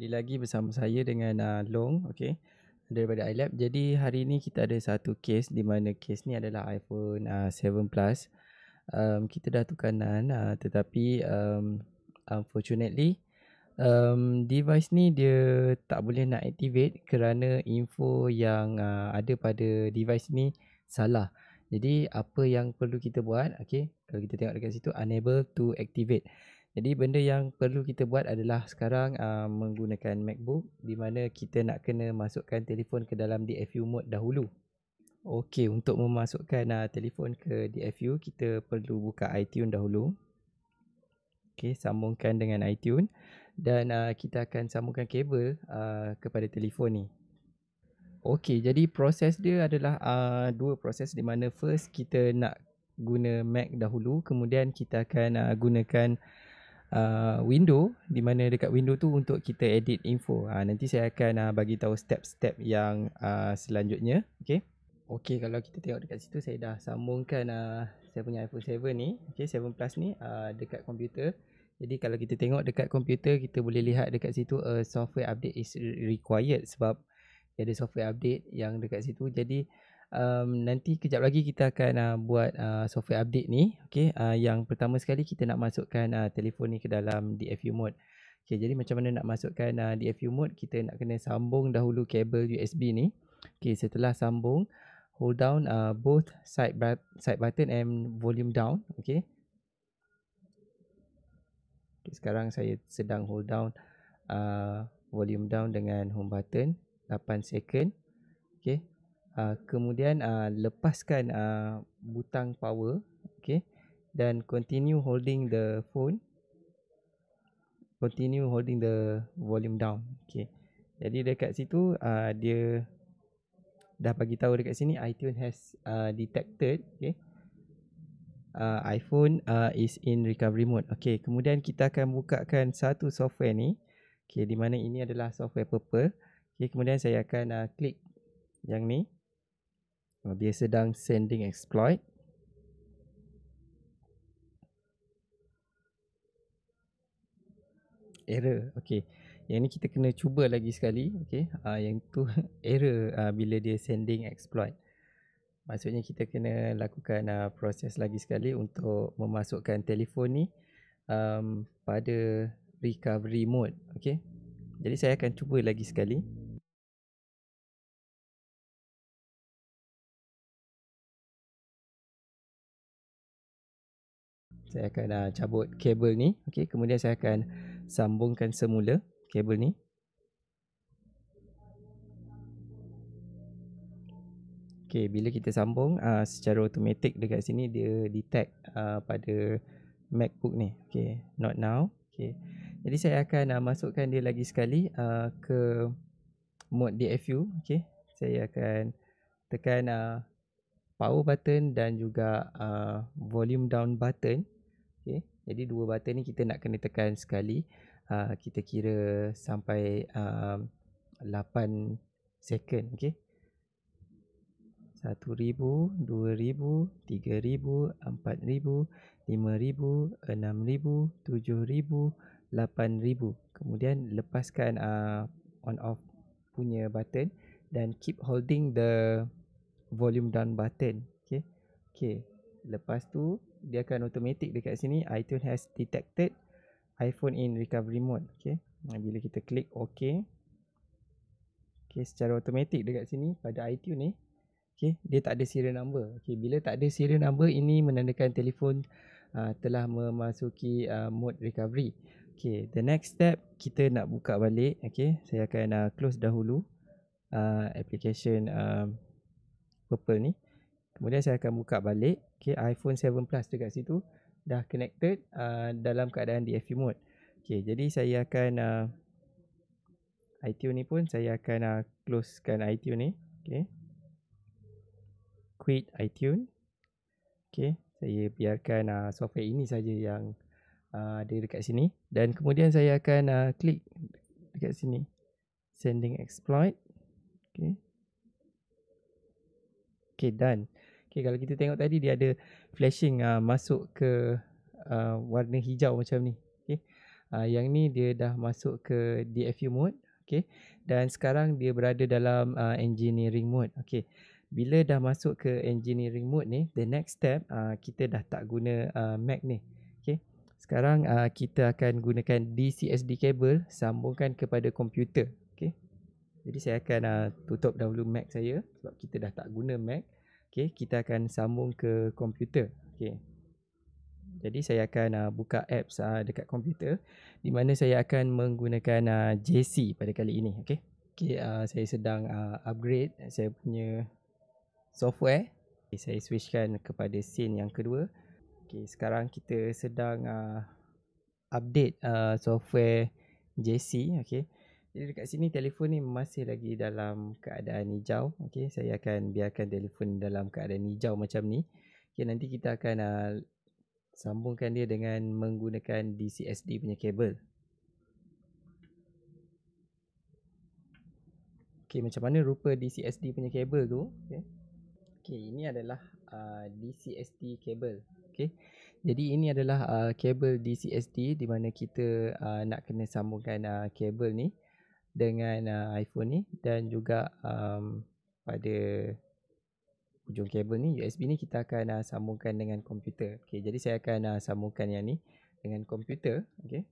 kembali lagi bersama saya dengan uh, Long okay, daripada iLab. Jadi hari ini kita ada satu case di mana case ni adalah iPhone uh, ah, 7 Plus. Um, kita dah tukanan uh, tetapi um, unfortunately um, device ni dia tak boleh nak activate kerana info yang uh, ada pada device ni salah. Jadi apa yang perlu kita buat okay, kalau kita tengok dekat situ unable to activate. Jadi benda yang perlu kita buat adalah sekarang uh, menggunakan MacBook di mana kita nak kena masukkan telefon ke dalam DFU mode dahulu. Okey, untuk memasukkan uh, telefon ke DFU kita perlu buka iTunes dahulu. Okey, sambungkan dengan iTunes dan uh, kita akan sambungkan kabel uh, kepada telefon ni. Okey, jadi proses dia adalah uh, dua proses di mana first kita nak guna Mac dahulu kemudian kita akan uh, gunakan uh, window di mana dekat window tu untuk kita edit info. Uh, nanti saya akan uh, bagi tahu step-step yang uh, selanjutnya. Okay. Okay kalau kita tengok dekat situ saya dah sambungkan uh, saya punya iPhone 7 ni. Okay 7 Plus ni uh, dekat komputer. Jadi kalau kita tengok dekat komputer kita boleh lihat dekat situ a uh, software update is required sebab ada software update yang dekat situ. Jadi um, nanti kejap lagi kita akan uh, buat uh, software update ni. Okey, uh, yang pertama sekali kita nak masukkan uh, telefon ni ke dalam DFU mode. Okey, jadi macam mana nak masukkan uh, DFU mode? Kita nak kena sambung dahulu kabel USB ni. Okey, setelah sambung, hold down uh, both side, but- side button and volume down. Okey. okay sekarang saya sedang hold down uh, volume down dengan home button 8 second. Okey uh, kemudian uh, lepaskan uh, butang power okay dan continue holding the phone continue holding the volume down okay jadi dekat situ uh, dia dah bagi tahu dekat sini iTunes has uh, detected okay uh, iPhone uh, is in recovery mode okay kemudian kita akan bukakan satu software ni okay di mana ini adalah software purple okay kemudian saya akan uh, klik yang ni uh, dia sedang sending exploit error Okay, yang ni kita kena cuba lagi sekali Okay, uh, yang tu error uh, bila dia sending exploit maksudnya kita kena lakukan uh, proses lagi sekali untuk memasukkan telefon ni um, pada recovery mode Okay, jadi saya akan cuba lagi sekali saya akan uh, cabut kabel ni okey kemudian saya akan sambungkan semula kabel ni okey bila kita sambung uh, secara automatik dekat sini dia detect uh, pada MacBook ni okey not now okey jadi saya akan uh, masukkan dia lagi sekali uh, ke mode DFU okey saya akan tekan uh, power button dan juga uh, volume down button Okay. Jadi dua button ni kita nak kena tekan sekali. Uh, kita kira sampai um, 8 second. Okay. 1000, Kemudian lepaskan uh, on off punya button dan keep holding the volume down button. Okay. Okay. Lepas tu dia akan automatic dekat sini iTunes has detected iPhone in recovery mode okey bila kita klik ok okey secara automatic dekat sini pada iTunes ni okey dia tak ada serial number okey bila tak ada serial number ini menandakan telefon uh, telah memasuki uh, mode recovery okey the next step kita nak buka balik okey saya akan uh, close dahulu uh, application uh, purple ni Kemudian saya akan buka balik okay, iPhone 7 Plus dekat situ Dah connected uh, dalam keadaan DFU e mode okay, Jadi saya akan uh, iTunes ni pun saya akan uh, closekan iTunes ni okay. Quit iTunes okay, Saya biarkan uh, software ini saja yang uh, ada dekat sini Dan kemudian saya akan uh, klik dekat sini Sending exploit Okay Okay done Okay, kalau kita tengok tadi dia ada flashing uh, masuk ke uh, warna hijau macam ni. Okay. Uh, ah, yang ni dia dah masuk ke DFU mode. Okay. Dan sekarang dia berada dalam uh, engineering mode. Okay. Bila dah masuk ke engineering mode ni, the next step uh, kita dah tak guna uh, Mac ni. Okay. Sekarang uh, kita akan gunakan DCSD cable sambungkan kepada komputer. Okay. Jadi saya akan uh, tutup dahulu Mac saya sebab kita dah tak guna Mac. Okay, kita akan sambung ke komputer. Okay. Jadi saya akan uh, buka apps uh, dekat komputer di mana saya akan menggunakan uh, ah, JC pada kali ini. Okay. Okay, uh, saya sedang uh, upgrade saya punya software. Okay, saya switchkan kepada scene yang kedua. Okay, sekarang kita sedang uh, update uh, software JC. Okay. Jadi dekat sini telefon ni masih lagi dalam keadaan hijau. Okey, saya akan biarkan telefon dalam keadaan hijau macam ni. Okey, nanti kita akan uh, sambungkan dia dengan menggunakan DCSD punya kabel. Okey, macam mana rupa DCSD punya kabel tu? Okey. Okey, ini adalah uh, ah, DCSD kabel. Okey. Jadi ini adalah uh, kabel DCSD di mana kita uh, nak kena sambungkan uh, kabel ni dengan uh, iPhone ni dan juga um, pada ujung kabel ni USB ni kita akan uh, sambungkan dengan komputer. Okey, jadi saya akan uh, sambungkan yang ni dengan komputer, okey.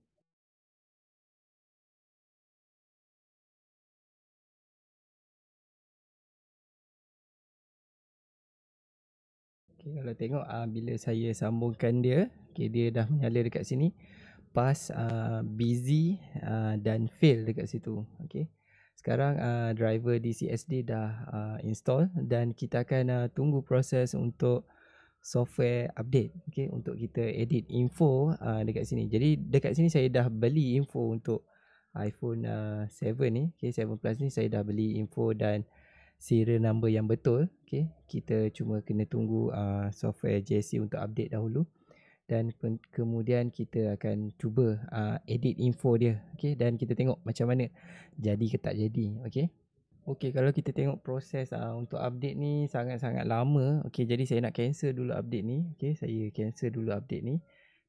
Okay, kalau tengok uh, bila saya sambungkan dia, okey dia dah menyala dekat sini lepas uh, busy uh, dan fail dekat situ. Okey. Sekarang uh, driver DCSD dah uh, install dan kita akan uh, tunggu proses untuk software update Okey. untuk kita edit info uh, dekat sini. Jadi dekat sini saya dah beli info untuk iPhone uh, 7 ni, Okey. 7 Plus ni saya dah beli info dan serial number yang betul. Okey. Kita cuma kena tunggu uh, software JC untuk update dahulu dan kemudian kita akan cuba uh, edit info dia okey dan kita tengok macam mana jadi ke tak jadi okey okey kalau kita tengok proses uh, untuk update ni sangat-sangat lama okey jadi saya nak cancel dulu update ni okey saya cancel dulu update ni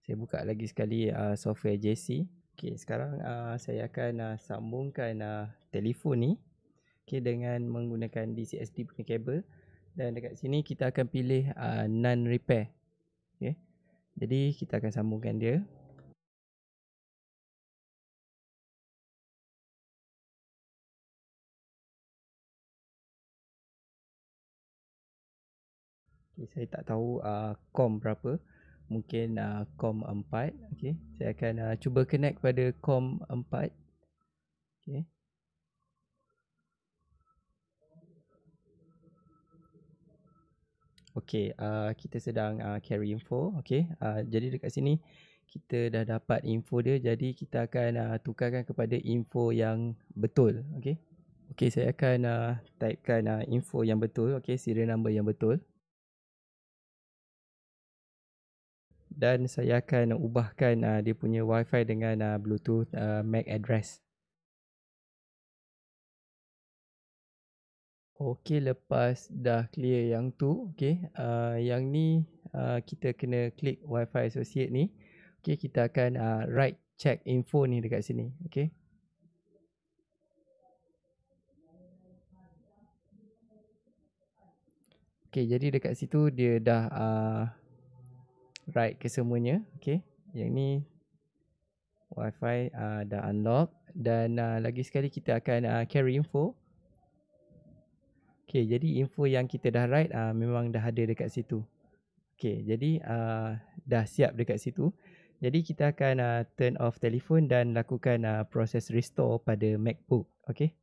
saya buka lagi sekali uh, software JC okey sekarang uh, saya akan uh, sambungkan uh, telefon ni okey dengan menggunakan DCSD punya kabel dan dekat sini kita akan pilih uh, none repair okey jadi kita akan sambungkan dia. Okay, saya tak tahu uh, com berapa. Mungkin uh, com 4. Okay, saya akan uh, cuba connect pada com 4. Okay. Okey, uh, kita sedang uh, carry info. Okey, uh, jadi dekat sini kita dah dapat info dia. Jadi kita akan uh, tukarkan kepada info yang betul. Okey, Okay, saya akan uh, typekan uh, info yang betul. Okey, serial number yang betul. Dan saya akan ubahkan uh, dia punya wifi dengan uh, bluetooth uh, MAC address. Okey lepas dah clear yang tu okey uh, yang ni uh, kita kena klik wifi associate ni okey kita akan uh, write check info ni dekat sini okey okey jadi dekat situ dia dah uh, write ke semuanya okey yang ni wifi uh, dah unlock dan uh, lagi sekali kita akan uh, carry info Okay, jadi info yang kita dah write uh, memang dah ada dekat situ. Okay, jadi uh, dah siap dekat situ. Jadi kita akan uh, turn off telefon dan lakukan uh, proses restore pada MacBook. Okay.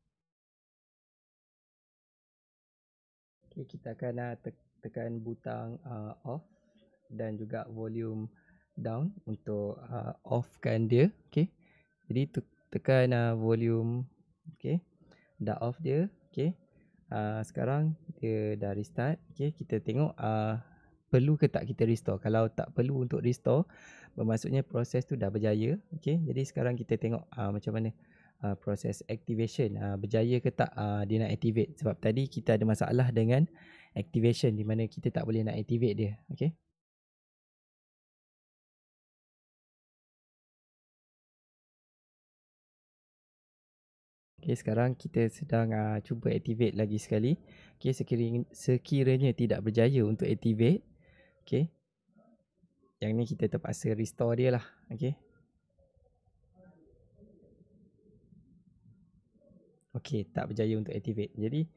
Okay, kita akan uh, te- tekan butang uh, off dan juga volume down untuk uh, offkan dia. Okay. Jadi te- tekan uh, volume. Okay. Dah off dia. Okay uh, sekarang dia dah restart okey kita tengok uh, perlu ke tak kita restore kalau tak perlu untuk restore bermaksudnya proses tu dah berjaya Okay, jadi sekarang kita tengok uh, macam mana Uh, proses activation uh, berjaya ke tak uh, dia nak activate sebab tadi kita ada masalah dengan activation di mana kita tak boleh nak activate dia Okay. Okay, sekarang kita sedang uh, cuba activate lagi sekali. Okay, sekiranya, sekiranya tidak berjaya untuk activate. Okay. Yang ni kita terpaksa restore dia lah. Okay. Okay, tak berjaya untuk activate. Jadi,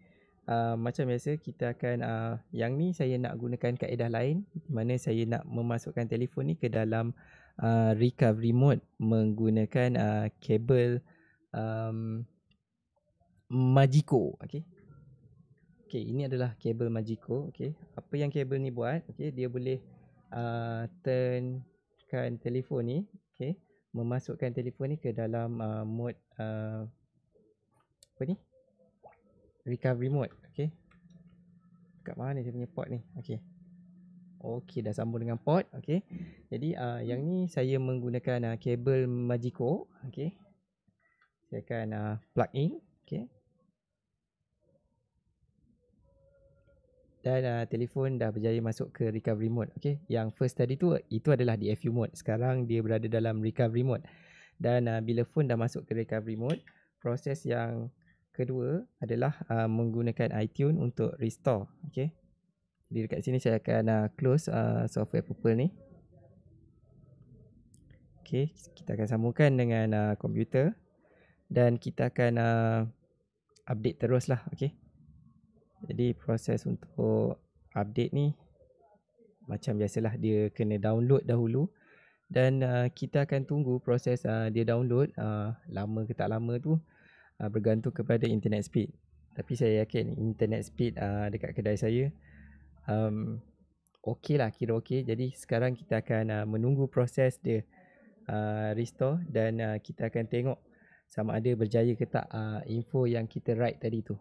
uh, macam biasa kita akan, uh, yang ni saya nak gunakan kaedah lain. Di mana saya nak memasukkan telefon ni ke dalam uh, recovery mode menggunakan uh, kabel um, Majiko, Okay. Okay, ini adalah kabel majiko, Okay. Apa yang kabel ni buat? Okay, dia boleh uh, turnkan telefon ni. Okay. Memasukkan telefon ni ke dalam uh, mode uh, apa ni? Recovery mode. Okay. Dekat mana dia punya port ni? Okay. Okay, dah sambung dengan port okay. Jadi uh, yang ni saya menggunakan uh, kabel majiko, okay. Saya akan uh, plug in okay. dan uh, telefon dah berjaya masuk ke recovery mode okay? yang first tadi tu itu adalah di FU mode sekarang dia berada dalam recovery mode dan uh, bila phone dah masuk ke recovery mode proses yang kedua adalah uh, menggunakan iTunes untuk restore Okay. jadi dekat sini saya akan uh, close uh, software purple ni Okay. kita akan sambungkan dengan uh, komputer dan kita akan uh, update teruslah okay? Jadi proses untuk update ni macam biasalah dia kena download dahulu dan uh, kita akan tunggu proses uh, dia download uh, lama ke tak lama tu uh, bergantung kepada internet speed. Tapi saya yakin internet speed uh, dekat kedai saya um, okey lah kira okey. Jadi sekarang kita akan uh, menunggu proses dia uh, restore dan uh, kita akan tengok sama ada berjaya ke tak uh, info yang kita write tadi tu.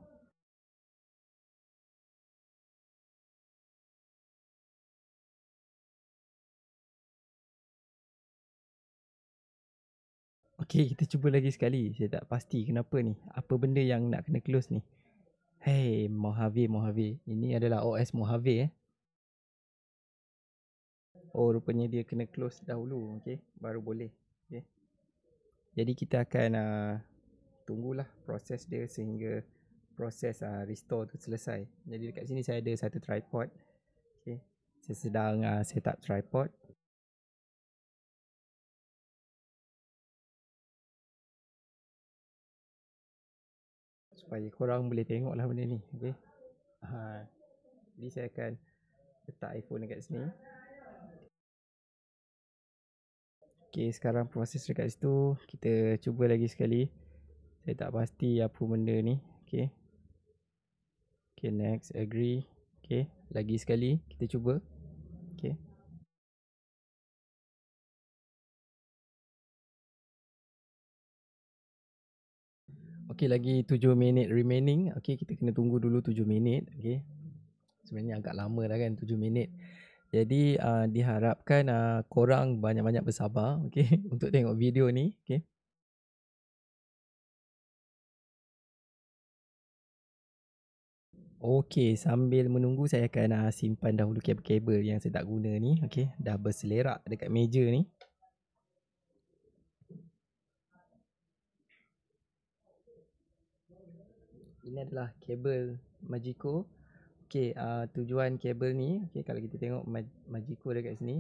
Okay, kita cuba lagi sekali. Saya tak pasti kenapa ni. Apa benda yang nak kena close ni. Hey, Mojave, Mojave. Ini adalah OS Mojave eh. Oh, rupanya dia kena close dahulu. Okay, baru boleh. Okay. Jadi kita akan uh, tunggulah proses dia sehingga proses uh, restore tu selesai. Jadi dekat sini saya ada satu tripod. Okay. Saya sedang uh, set up tripod. supaya korang boleh tengok lah benda ni okay. ha. jadi saya akan letak iPhone dekat sini Okay, sekarang proses dekat situ kita cuba lagi sekali saya tak pasti apa benda ni okay. Okay, next agree okay. lagi sekali kita cuba Okay, lagi 7 minit remaining. Okay, kita kena tunggu dulu 7 minit. Okay. Sebenarnya agak lama dah kan 7 minit. Jadi uh, diharapkan uh, korang banyak-banyak bersabar okay, untuk tengok video ni. Okay. Okay, sambil menunggu saya akan uh, simpan dahulu kabel-kabel yang saya tak guna ni. Okay, dah berselerak dekat meja ni. ini adalah kabel Majiko. Okey, uh, tujuan kabel ni, okey kalau kita tengok Majiko dekat sini.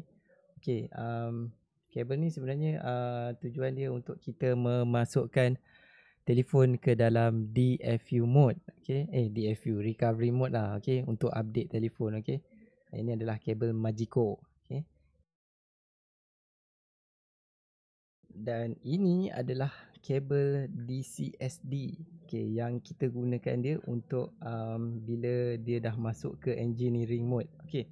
Okey, um kabel ni sebenarnya uh, tujuan dia untuk kita memasukkan telefon ke dalam DFU mode. Okey, eh DFU recovery mode lah, okey untuk update telefon, okey. Ini adalah kabel Majiko. dan ini adalah kabel DCSD okay, yang kita gunakan dia untuk um, bila dia dah masuk ke engineering mode okay.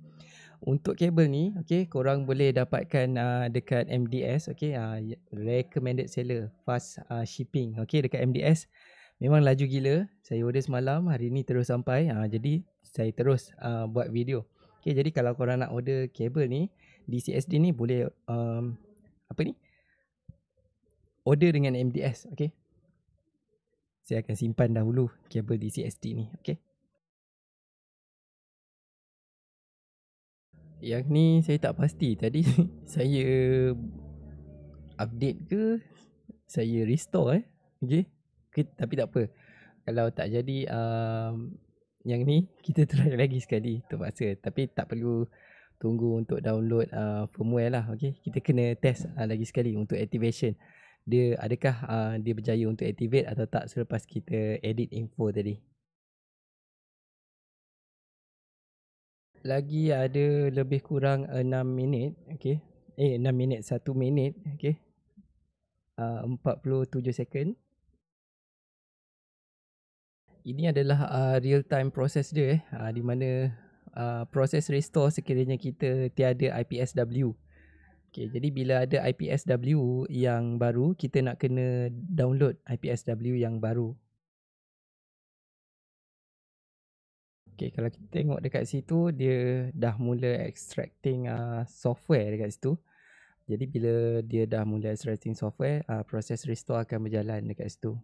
untuk kabel ni okay, korang boleh dapatkan uh, dekat MDS okay, uh, recommended seller fast uh, shipping okay, dekat MDS memang laju gila saya order semalam hari ni terus sampai uh, jadi saya terus uh, buat video okay, jadi kalau korang nak order kabel ni DCSD ni boleh um, apa ni order dengan MDS okay saya akan simpan dahulu kabel DCSD ni okay Yang ni saya tak pasti tadi saya update ke saya restore eh okey okay, tapi tak apa kalau tak jadi um, yang ni kita try lagi sekali terpaksa tapi tak perlu tunggu untuk download uh, firmware lah okey kita kena test uh, lagi sekali untuk activation dia adakah uh, dia berjaya untuk activate atau tak selepas kita edit info tadi lagi ada lebih kurang 6 minit okey eh 6 minit 1 minit okey ah, uh, 47 second ini adalah uh, real time process dia eh uh, di mana uh, proses restore sekiranya kita tiada IPSW Okay, jadi bila ada IPSW yang baru, kita nak kena download IPSW yang baru. Okay, kalau kita tengok dekat situ, dia dah mula extracting uh, software dekat situ. Jadi bila dia dah mula extracting software, uh, proses restore akan berjalan dekat situ.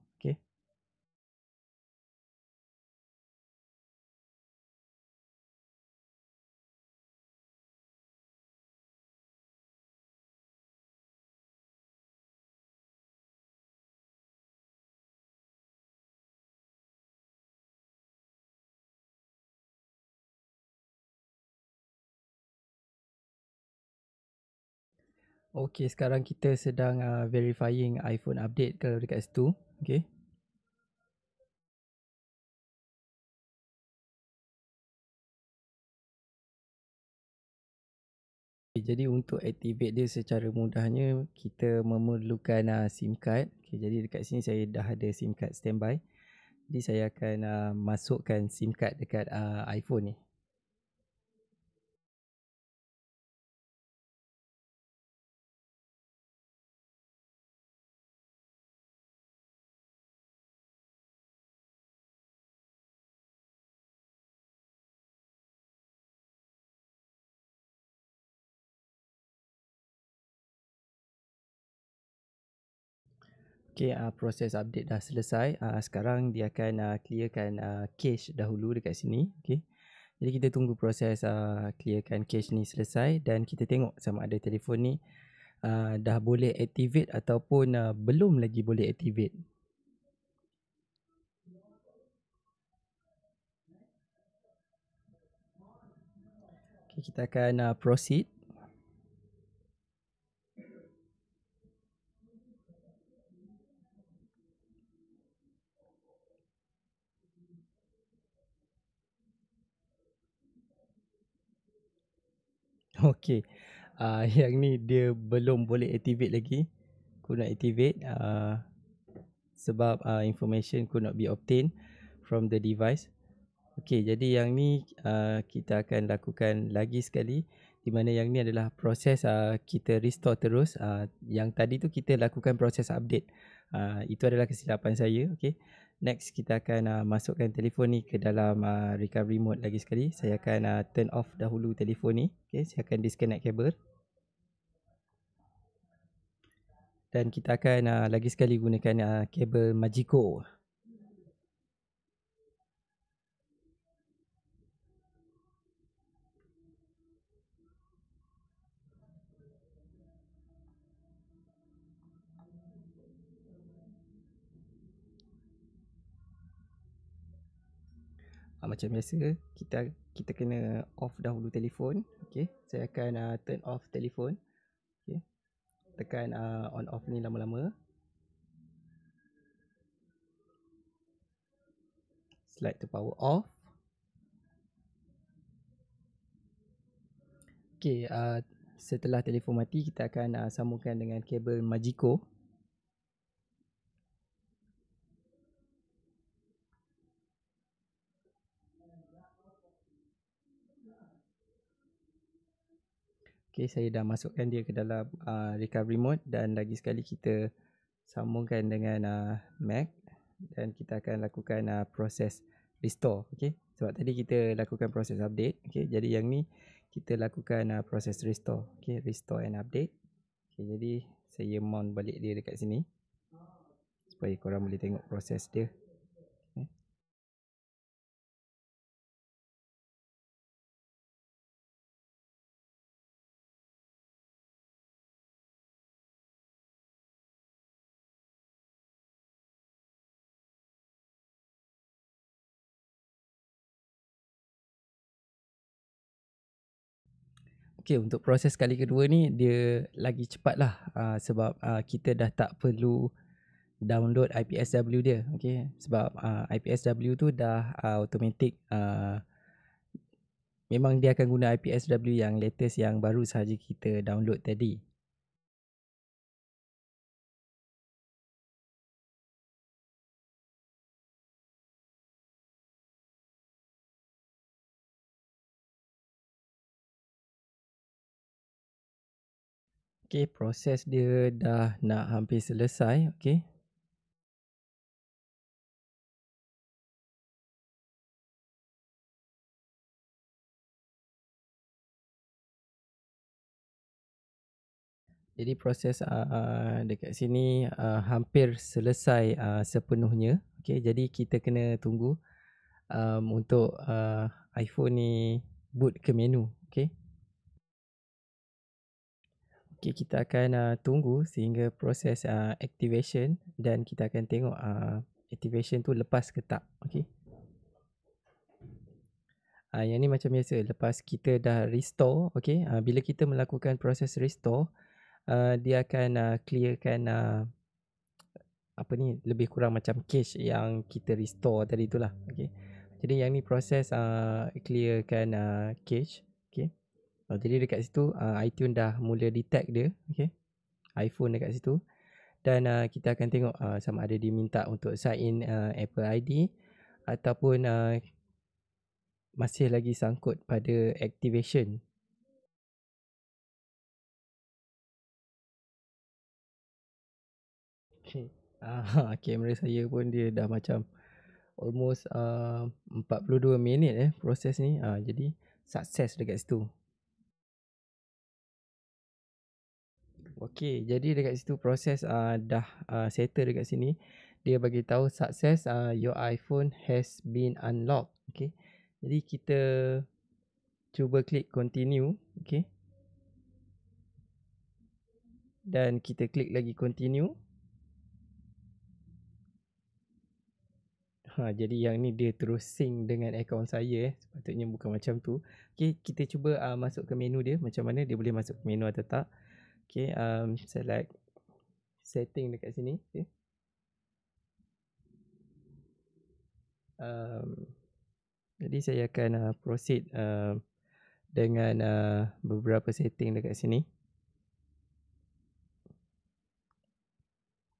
Okay, sekarang kita sedang uh, verifying iPhone update kalau dekat situ. Okay. Okay, jadi untuk activate dia secara mudahnya kita memerlukan uh, SIM card. Okay, jadi dekat sini saya dah ada SIM card standby. Jadi saya akan uh, masukkan SIM card dekat uh, iPhone ni. Okay, uh, proses update dah selesai. Uh, sekarang dia akan uh, clearkan uh, cache dahulu dekat sini. Okay. Jadi kita tunggu proses uh, clearkan cache ni selesai dan kita tengok sama ada telefon ni uh, dah boleh activate ataupun uh, belum lagi boleh activate. Okay, kita akan uh, proceed. Okay. Uh, ah, yang ni dia belum boleh activate lagi. Aku nak activate. Uh, sebab uh, information could not be obtained from the device. Okay, jadi yang ni uh, kita akan lakukan lagi sekali. Di mana yang ni adalah proses uh, kita restore terus. Uh, yang tadi tu kita lakukan proses update. Uh, itu adalah kesilapan saya. Okay. Next kita akan uh, masukkan telefon ni ke dalam uh, recovery mode lagi sekali. Saya akan uh, turn off dahulu telefon ni. Okay. Saya akan disconnect kabel. Dan kita akan uh, lagi sekali gunakan uh, kabel Magico. uh, macam biasa kita kita kena off dahulu telefon okey saya akan uh, turn off telefon okey tekan uh, ah, on off ni lama-lama slide to power off okey uh, setelah telefon mati kita akan uh, sambungkan dengan kabel Magico Okay, saya dah masukkan dia ke dalam uh, recovery mode dan lagi sekali kita sambungkan dengan uh, Mac dan kita akan lakukan uh, proses restore. Okay, sebab tadi kita lakukan proses update. Okay, jadi yang ni kita lakukan uh, proses restore. Okay, restore and update. Okay, jadi saya mount balik dia dekat sini supaya korang boleh tengok proses dia. Okay untuk proses kali kedua ni dia lagi cepat lah uh, ah, sebab uh, kita dah tak perlu download IPSW dia okay? sebab uh, ah, IPSW tu dah uh, automatic uh, memang dia akan guna IPSW yang latest yang baru sahaja kita download tadi Okay, proses dia dah nak hampir selesai. Okay. Jadi proses uh, dekat sini uh, hampir selesai uh, sepenuhnya. Okay, jadi kita kena tunggu um, untuk uh, iPhone ni boot ke menu. Okay. Okay, kita akan uh, tunggu sehingga proses uh, activation dan kita akan tengok uh, activation tu lepas ke tak. Okay. Uh, ah, yang ni macam biasa, lepas kita dah restore, okay, uh, ah, bila kita melakukan proses restore, uh, dia akan uh, clearkan uh, apa ni, lebih kurang macam cache yang kita restore tadi tu lah. Okay. Jadi yang ni proses uh, clearkan uh, cache. Okay. Oh, jadi dekat situ uh, iTunes dah mula detect dia, okay? iPhone dekat situ. Dan uh, kita akan tengok uh, sama ada diminta untuk sign in uh, Apple ID ataupun uh, masih lagi sangkut pada activation. Okay. Uh, kamera saya pun dia dah macam almost uh, 42 minit eh proses ni. Uh, jadi sukses dekat situ. Okey, jadi dekat situ proses uh, dah uh, settle dekat sini. Dia bagi tahu success uh, your iPhone has been unlocked. Okey. jadi kita cuba klik continue. Okey. Dan kita klik lagi continue. Ha, jadi yang ni dia terus sync dengan akaun saya eh. Sepatutnya bukan macam tu. Okey, kita cuba uh, masuk ke menu dia. Macam mana dia boleh masuk ke menu atau tak. Okay, um, select setting dekat sini. Okay. Um, jadi saya akan uh, proceed uh, dengan uh, beberapa setting dekat sini.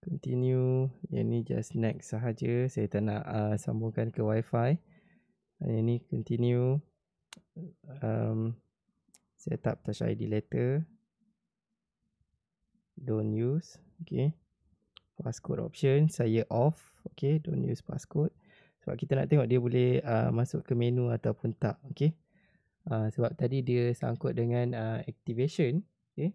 Continue. Yang ni just next sahaja. Saya tak nak uh, sambungkan ke wifi. Yang ni continue. Um, set up touch ID later don't use okay passcode option saya off okay don't use passcode sebab kita nak tengok dia boleh uh, masuk ke menu ataupun tak okay uh, sebab tadi dia sangkut dengan uh, activation okay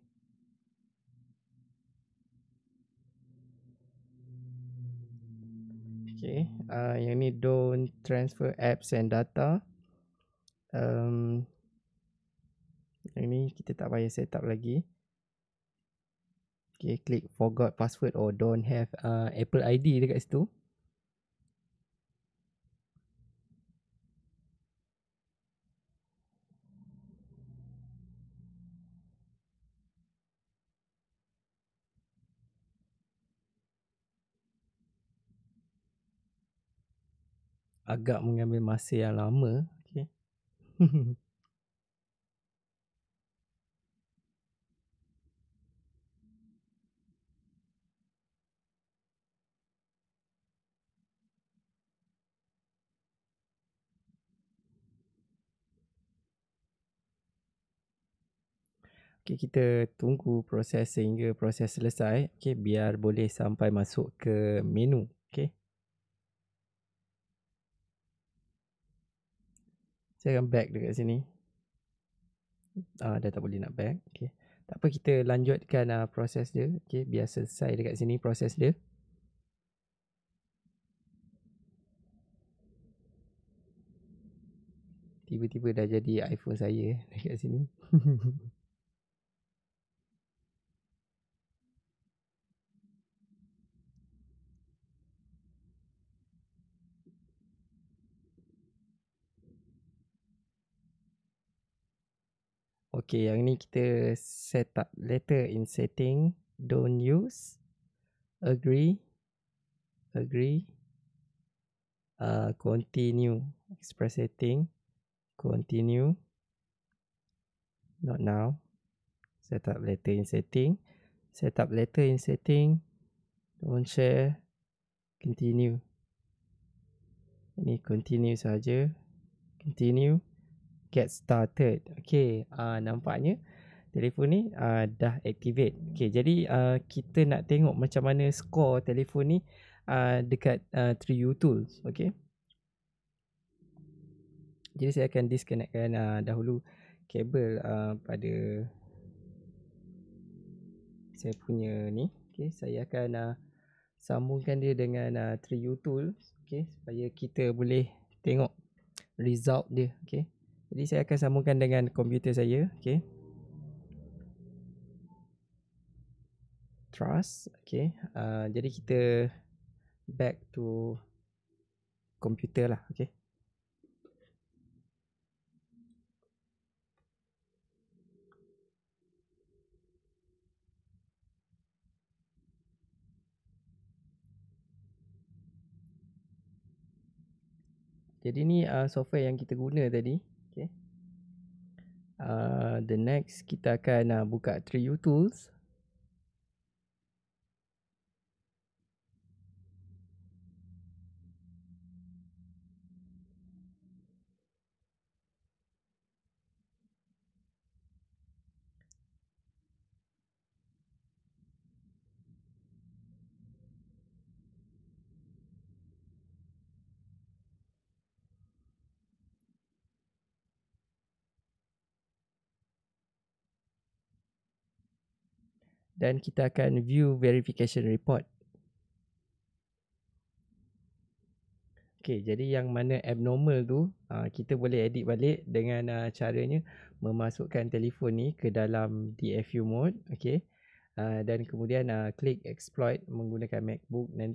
okay uh, yang ni don't transfer apps and data um, yang ni kita tak payah set up lagi Okay, click forgot password or don't have uh, Apple ID dekat situ. Agak mengambil masa yang lama. Okay. Okay, kita tunggu proses sehingga proses selesai. Okay, biar boleh sampai masuk ke menu. Okay. Saya akan back dekat sini. Ah, dah tak boleh nak back. Okay. Tak apa, kita lanjutkan uh, proses dia. Okay, biar selesai dekat sini proses dia. Tiba-tiba dah jadi iPhone saya dekat sini. Okay, yang ni kita set up letter in setting. Don't use. Agree. Agree. Uh, continue. Express setting. Continue. Not now. Set up letter in setting. Set up letter in setting. Don't share. Continue. Ini continue saja. Continue get started. Okay, uh, nampaknya telefon ni uh, dah activate. Okay, jadi uh, kita nak tengok macam mana skor telefon ni uh, dekat uh, 3U Tools. Okay. Jadi saya akan disconnectkan uh, dahulu kabel uh, pada saya punya ni. Okay, saya akan uh, sambungkan dia dengan uh, 3U Tools. Okay, supaya kita boleh tengok result dia. Okay. Jadi saya akan sambungkan dengan komputer saya. Okay. Trust. Okay. Uh, ah, jadi kita back to komputer lah. Okay. Jadi ni uh, software yang kita guna tadi. Okay. Uh, the next kita akan uh, buka 3U tools. dan kita akan view verification report. Okay, jadi yang mana abnormal tu, ah, kita boleh edit balik dengan ah, caranya memasukkan telefon ni ke dalam DFU mode. Okay. Ah, dan kemudian klik exploit menggunakan macbook dan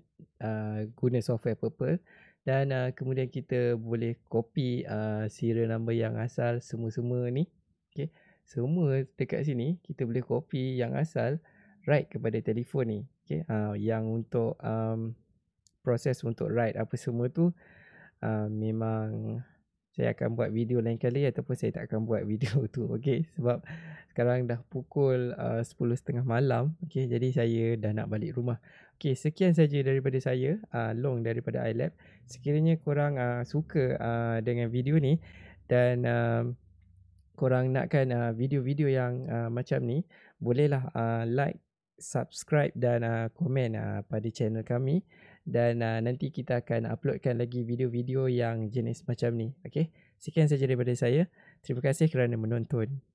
guna software purple dan kemudian kita boleh copy uh, serial number yang asal semua-semua ni okey semua dekat sini kita boleh copy yang asal right kepada telefon ni okay uh, yang untuk um, proses untuk write apa semua tu uh, memang saya akan buat video lain kali ataupun saya tak akan buat video tu okay sebab sekarang dah pukul ah, uh, 10.30 malam okay jadi saya dah nak balik rumah okay sekian saja daripada saya uh, long daripada iLab sekiranya korang uh, suka uh, dengan video ni dan um, korang nakkan uh, video-video yang uh, macam ni bolehlah uh, like subscribe dan uh, komen uh, pada channel kami dan uh, nanti kita akan uploadkan lagi video-video yang jenis macam ni okey sekian saja daripada saya terima kasih kerana menonton